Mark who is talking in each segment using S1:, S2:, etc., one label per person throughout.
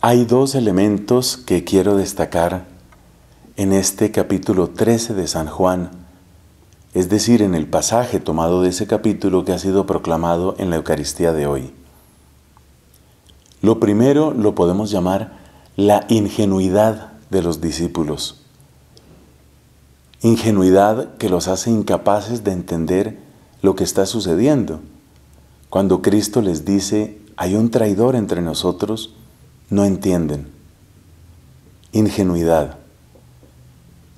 S1: Hay dos elementos que quiero destacar en este capítulo 13 de San Juan, es decir, en el pasaje tomado de ese capítulo que ha sido proclamado en la Eucaristía de hoy. Lo primero lo podemos llamar la ingenuidad de los discípulos. Ingenuidad que los hace incapaces de entender lo que está sucediendo. Cuando Cristo les dice, hay un traidor entre nosotros, no entienden. Ingenuidad.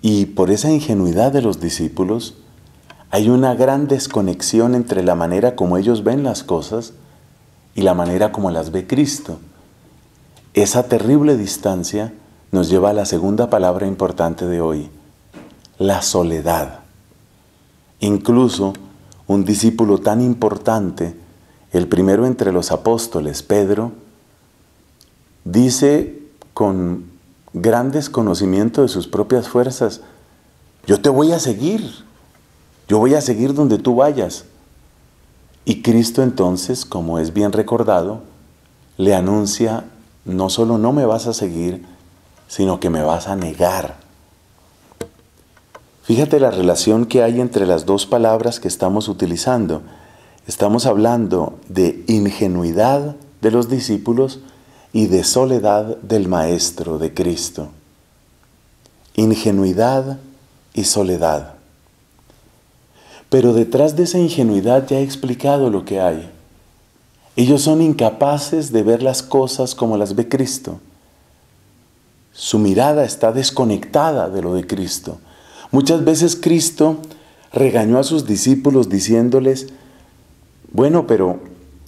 S1: Y por esa ingenuidad de los discípulos, hay una gran desconexión entre la manera como ellos ven las cosas y la manera como las ve Cristo. Esa terrible distancia nos lleva a la segunda palabra importante de hoy, la soledad. Incluso un discípulo tan importante, el primero entre los apóstoles, Pedro, dice con gran desconocimiento de sus propias fuerzas, yo te voy a seguir, yo voy a seguir donde tú vayas. Y Cristo entonces, como es bien recordado, le anuncia, no solo no me vas a seguir, sino que me vas a negar. Fíjate la relación que hay entre las dos palabras que estamos utilizando. Estamos hablando de ingenuidad de los discípulos y de soledad del Maestro de Cristo. Ingenuidad y soledad. Pero detrás de esa ingenuidad ya he explicado lo que hay. Ellos son incapaces de ver las cosas como las ve Cristo. Su mirada está desconectada de lo de Cristo. Muchas veces Cristo regañó a sus discípulos diciéndoles, bueno, pero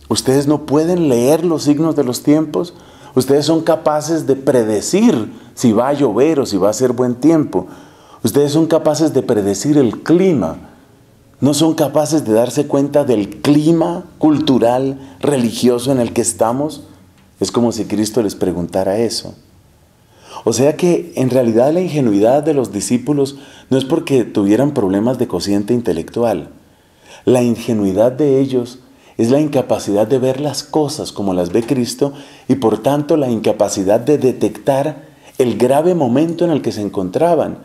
S1: ustedes no pueden leer los signos de los tiempos, Ustedes son capaces de predecir si va a llover o si va a ser buen tiempo. Ustedes son capaces de predecir el clima. No son capaces de darse cuenta del clima cultural, religioso en el que estamos. Es como si Cristo les preguntara eso. O sea que en realidad la ingenuidad de los discípulos no es porque tuvieran problemas de cociente intelectual. La ingenuidad de ellos es la incapacidad de ver las cosas como las ve Cristo y por tanto la incapacidad de detectar el grave momento en el que se encontraban.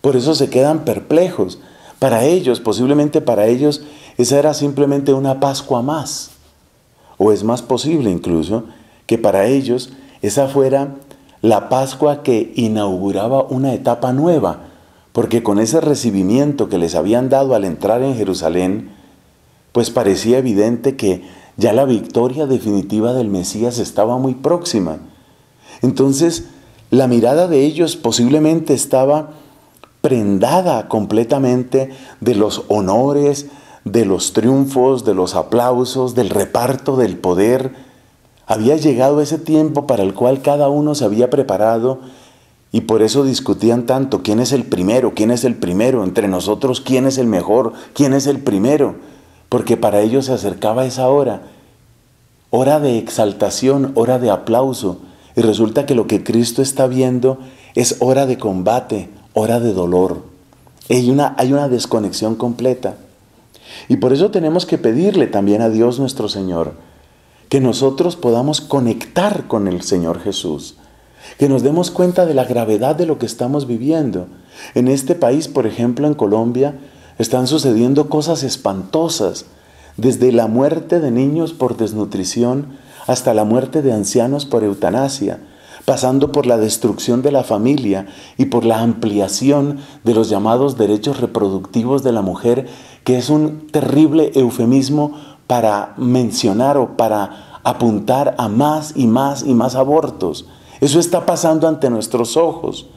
S1: Por eso se quedan perplejos. Para ellos, posiblemente para ellos, esa era simplemente una Pascua más. O es más posible incluso que para ellos esa fuera la Pascua que inauguraba una etapa nueva, porque con ese recibimiento que les habían dado al entrar en Jerusalén, pues parecía evidente que ya la victoria definitiva del Mesías estaba muy próxima. Entonces, la mirada de ellos posiblemente estaba prendada completamente de los honores, de los triunfos, de los aplausos, del reparto del poder. Había llegado ese tiempo para el cual cada uno se había preparado y por eso discutían tanto quién es el primero, quién es el primero, entre nosotros quién es el mejor, quién es el primero porque para ellos se acercaba esa hora, hora de exaltación, hora de aplauso, y resulta que lo que Cristo está viendo es hora de combate, hora de dolor. Hay una, hay una desconexión completa. Y por eso tenemos que pedirle también a Dios nuestro Señor, que nosotros podamos conectar con el Señor Jesús, que nos demos cuenta de la gravedad de lo que estamos viviendo. En este país, por ejemplo, en Colombia, están sucediendo cosas espantosas, desde la muerte de niños por desnutrición hasta la muerte de ancianos por eutanasia, pasando por la destrucción de la familia y por la ampliación de los llamados derechos reproductivos de la mujer, que es un terrible eufemismo para mencionar o para apuntar a más y más y más abortos. Eso está pasando ante nuestros ojos.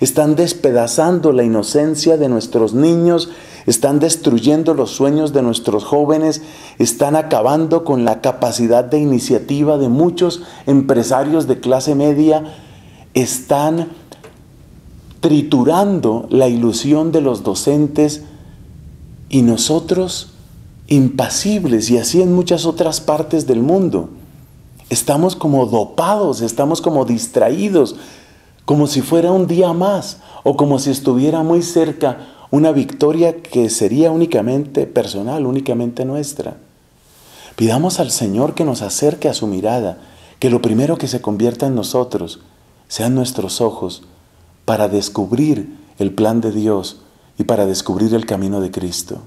S1: Están despedazando la inocencia de nuestros niños, están destruyendo los sueños de nuestros jóvenes, están acabando con la capacidad de iniciativa de muchos empresarios de clase media, están triturando la ilusión de los docentes y nosotros impasibles y así en muchas otras partes del mundo. Estamos como dopados, estamos como distraídos, como si fuera un día más o como si estuviera muy cerca una victoria que sería únicamente personal, únicamente nuestra. Pidamos al Señor que nos acerque a su mirada, que lo primero que se convierta en nosotros sean nuestros ojos para descubrir el plan de Dios y para descubrir el camino de Cristo.